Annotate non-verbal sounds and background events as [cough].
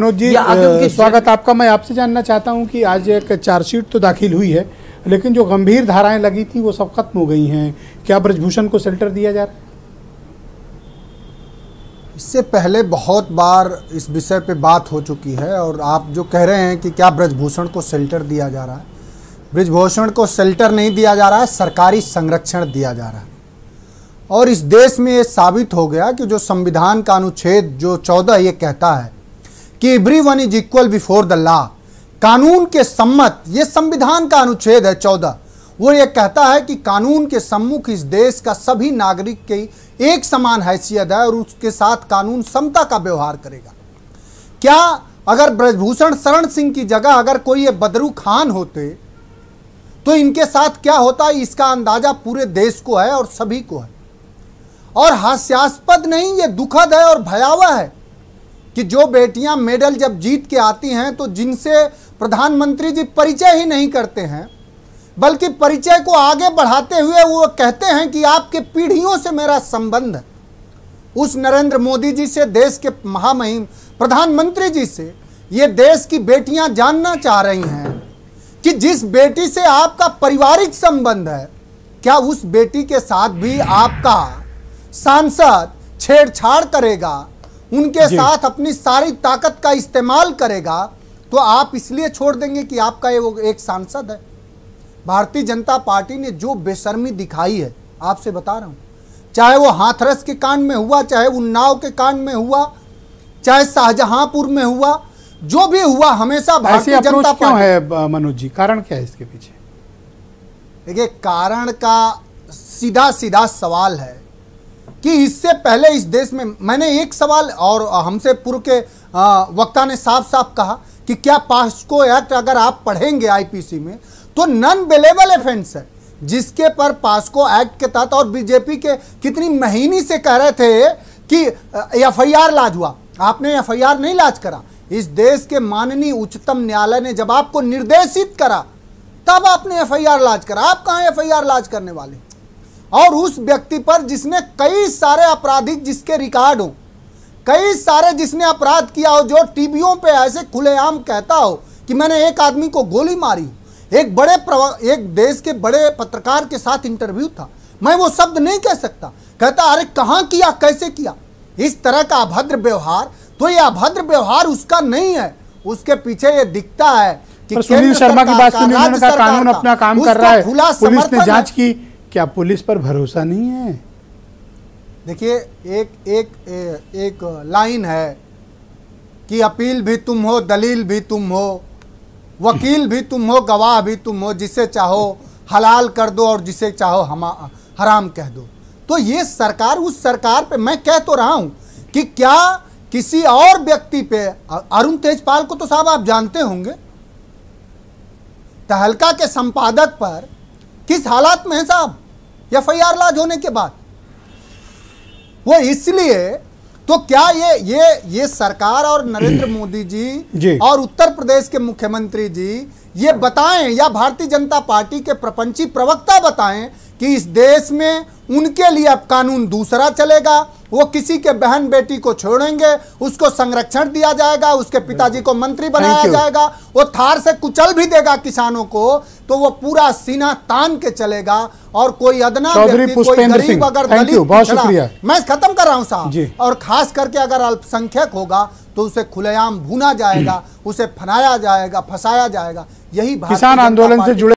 मनोज जी स्वागत आपका मैं आपसे जानना चाहता हूं कि आज एक चार्जशीट तो दाखिल हुई है लेकिन जो गंभीर धाराएं लगी थी वो सब खत्म हो गई हैं क्या ब्रजभूषण को सेल्टर दिया जा रहा है इससे पहले बहुत बार इस विषय पे बात हो चुकी है और आप जो कह रहे हैं कि क्या ब्रजभूषण को सेल्टर दिया जा रहा है ब्रजभूषण को सेल्टर नहीं दिया जा रहा है सरकारी संरक्षण दिया जा रहा है और इस देश में ये साबित हो गया कि जो संविधान का अनुच्छेद जो चौदह ये कहता है कि everyone is equal before the law कानून के सम्मत ये संविधान का अनुच्छेद है चौदह वो ये कहता है कि कानून के सम्मुख इस देश का सभी नागरिक की एक समान हैसियत है और उसके साथ कानून समता का व्यवहार करेगा क्या अगर ब्रजभूषण शरण सिंह की जगह अगर कोई ये बदरू खान होते तो इनके साथ क्या होता है इसका अंदाजा पूरे देश को है और सभी को है और हास्यास्पद नहीं ये दुखद है और भयावह है कि जो बेटियां मेडल जब जीत के आती हैं तो जिनसे प्रधानमंत्री जी परिचय ही नहीं करते हैं बल्कि परिचय को आगे बढ़ाते हुए वो कहते हैं कि आपके पीढ़ियों से मेरा संबंध उस नरेंद्र मोदी जी से देश के महामहिम प्रधानमंत्री जी से ये देश की बेटियां जानना चाह रही हैं कि जिस बेटी से आपका पारिवारिक संबंध है क्या उस बेटी के साथ भी आपका सांसद छेड़छाड़ करेगा उनके साथ अपनी सारी ताकत का इस्तेमाल करेगा तो आप इसलिए छोड़ देंगे कि आपका ये वो एक सांसद है भारतीय जनता पार्टी ने जो बेशर्मी दिखाई है आपसे बता रहा हूं चाहे वो हाथरस के कांड में हुआ चाहे उन्नाव के कांड में हुआ चाहे शाहजहांपुर में हुआ जो भी हुआ हमेशा भारतीय जनता क्यों है मनोज जी कारण क्या है इसके पीछे देखिए कारण का सीधा सीधा सवाल है कि इससे पहले इस देश में मैंने एक सवाल और हमसे पूर्व के वक्ता ने साफ साफ कहा कि क्या पास्को एक्ट अगर आप पढ़ेंगे आईपीसी में तो नन बेलेबल एफेंस है जिसके पर पास्को एक्ट के तहत और बीजेपी के कितनी महीनी से कह रहे थे कि एफ आई आर लाज हुआ आपने एफ आई आर नहीं लाज करा इस देश के माननीय उच्चतम न्यायालय ने जब आपको निर्देशित करा तब आपने एफ आई आर लाज करा आप कहाँ एफ आई आर लाज करने वाले और उस व्यक्ति पर जिसने कई सारे आपराधिक जिसके रिकॉर्ड हो कई सारे जिसने अपराध किया हो जो टीवियों पे ऐसे खुलेआम कहता हो कि मैंने एक आदमी को गोली मारी एक बड़े एक देश के बड़े पत्रकार के साथ इंटरव्यू था मैं वो शब्द नहीं कह सकता कहता अरे कहाँ किया कैसे किया इस तरह का अभद्र व्यवहार तो ये अभद्र व्यवहार उसका नहीं है उसके पीछे ये दिखता है कि सुनील शर्मा की बात सुनील कानून अपना काम कर रहा है पुलिस ने जांच की क्या पुलिस पर भरोसा नहीं है देखिए एक एक एक, एक लाइन है कि अपील भी तुम हो दलील भी तुम हो वकील भी तुम हो गवाह भी तुम हो जिसे चाहो हलाल कर दो और जिसे चाहो हम हराम कह दो तो ये सरकार उस सरकार पे मैं कह तो रहा हूँ कि क्या किसी और व्यक्ति पे अरुण तेजपाल को तो साहब आप जानते होंगे तहलका के संपादक पर किस हालात में है साहब एफ आई आर लॉज होने के बाद वो इसलिए तो क्या ये ये ये सरकार और नरेंद्र मोदी जी, [clears throat] जी और उत्तर प्रदेश के मुख्यमंत्री जी ये बताएं या भारतीय जनता पार्टी के प्रपंची प्रवक्ता बताएं कि इस देश में उनके लिए अब कानून दूसरा चलेगा वो किसी के बहन बेटी को छोड़ेंगे उसको संरक्षण दिया जाएगा उसके पिताजी को मंत्री बनाया जाएगा वो थार से कुचल भी देगा किसानों को तो वो पूरा सीना तान के चलेगा और कोई अदना कोई गरीब अगर बहुत शुक्रिया मैं खत्म कर रहा हूँ साहब और खास करके अगर अल्पसंख्यक होगा तो उसे खुलेआम भूना जाएगा उसे फनाया जाएगा फसाया जाएगा यही किसान आंदोलन से जुड़े